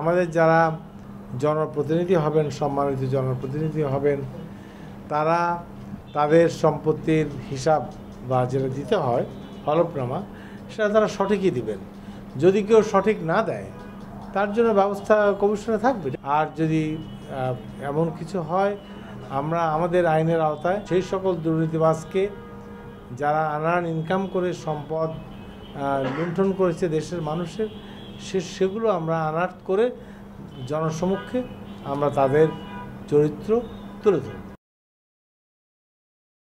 আমাদের যারা জনপ্রতিনিধি হবেন সম্মানিত জনপ্রতিনিধি হবেন তারা তাদের সম্পত্তির হিসাব বা যেটা দিতে হয় হলফনামা সেটা তারা সঠিকই দিবেন যদি কেউ সঠিক না দেয় তার জন্য ব্যবস্থা কমিশনে থাকবে আর যদি এমন কিছু হয় আমরা আমাদের আইনের আওতায় সেই সকল দুর্নীতিবাজকে যারা আনার ইনকাম করে সম্পদ লুণ্ঠন করেছে দেশের মানুষের সে সেগুলো আমরা আনার্থ করে জনসমক্ষে আমরা তাদের চরিত্র তুলে ধরব